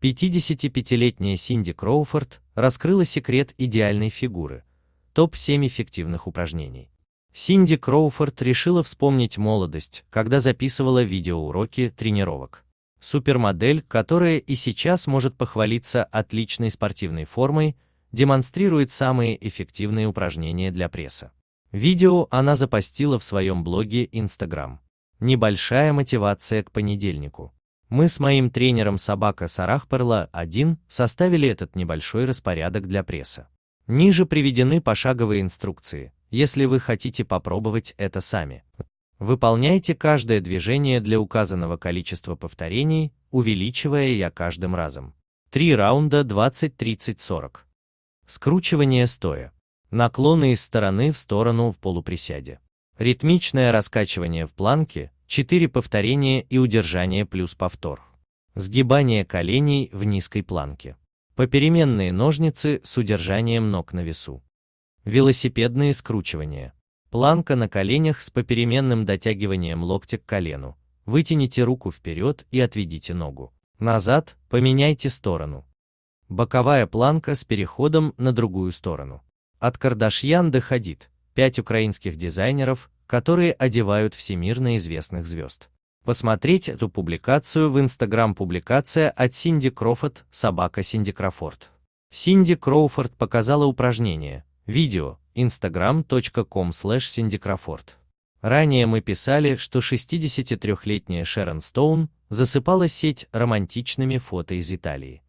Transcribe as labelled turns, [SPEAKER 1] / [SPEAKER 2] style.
[SPEAKER 1] 55-летняя Синди Кроуфорд раскрыла секрет идеальной фигуры. Топ-7 эффективных упражнений. Синди Кроуфорд решила вспомнить молодость, когда записывала видеоуроки тренировок. Супермодель, которая и сейчас может похвалиться отличной спортивной формой, демонстрирует самые эффективные упражнения для пресса. Видео она запостила в своем блоге Instagram. Небольшая мотивация к понедельнику. Мы с моим тренером собака Сарах Сарахперла 1 составили этот небольшой распорядок для пресса. Ниже приведены пошаговые инструкции, если вы хотите попробовать это сами. Выполняйте каждое движение для указанного количества повторений, увеличивая я каждым разом. 3 раунда 20-30-40. Скручивание стоя. Наклоны из стороны в сторону в полуприседе. Ритмичное раскачивание в планке, 4 повторения и удержание плюс повтор. Сгибание коленей в низкой планке. Попеременные ножницы с удержанием ног на весу. Велосипедные скручивания. Планка на коленях с попеременным дотягиванием локтя к колену. Вытяните руку вперед и отведите ногу. Назад, поменяйте сторону. Боковая планка с переходом на другую сторону. От Кардашьян доходит Хадид, 5 украинских дизайнеров, которые одевают всемирно известных звезд. Посмотреть эту публикацию в Instagram. публикация от Синди Крофорд, собака Синди Крофорд. Синди Кроуфорд показала упражнение, видео, instagram.com slash Синди Крофорд. Ранее мы писали, что 63-летняя Шерон Стоун засыпала сеть романтичными фото из Италии.